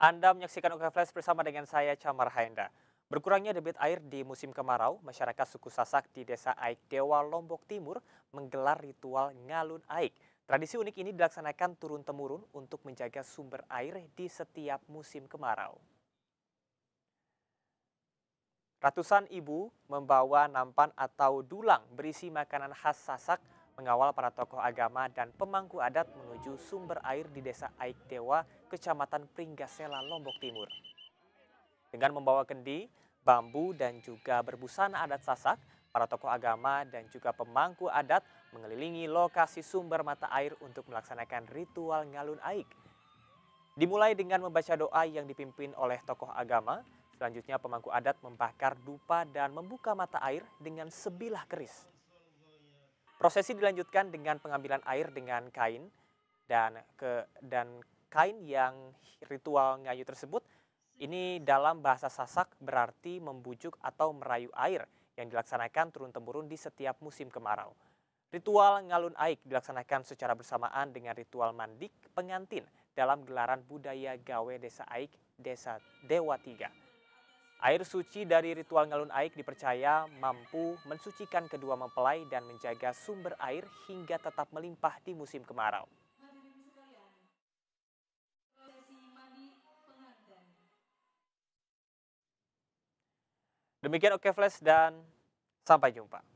Anda menyaksikan UK Flash bersama dengan saya, Camar Haenda. Berkurangnya debit air di musim kemarau, masyarakat suku Sasak di desa Aik Dewa, Lombok Timur menggelar ritual ngalun aik. Tradisi unik ini dilaksanakan turun-temurun untuk menjaga sumber air di setiap musim kemarau. Ratusan ibu membawa nampan atau dulang berisi makanan khas Sasak mengawal para tokoh agama dan pemangku adat menuju sumber air di desa Aik Dewa, kecamatan Pringgasela, Lombok Timur. Dengan membawa kendi, bambu, dan juga berbusana adat Sasak, para tokoh agama dan juga pemangku adat mengelilingi lokasi sumber mata air untuk melaksanakan ritual ngalun aik. Dimulai dengan membaca doa yang dipimpin oleh tokoh agama, selanjutnya pemangku adat membakar dupa dan membuka mata air dengan sebilah keris. Prosesi dilanjutkan dengan pengambilan air dengan kain dan ke dan kain yang ritual ngayu tersebut ini dalam bahasa Sasak berarti membujuk atau merayu air yang dilaksanakan turun-temurun di setiap musim kemarau. Ritual ngalun aik dilaksanakan secara bersamaan dengan ritual mandik pengantin dalam gelaran budaya gawe desa aik desa Dewa Tiga. Air suci dari ritual ngalun aik dipercaya mampu mensucikan kedua mempelai dan menjaga sumber air hingga tetap melimpah di musim kemarau. Demikian Oke Flash dan sampai jumpa.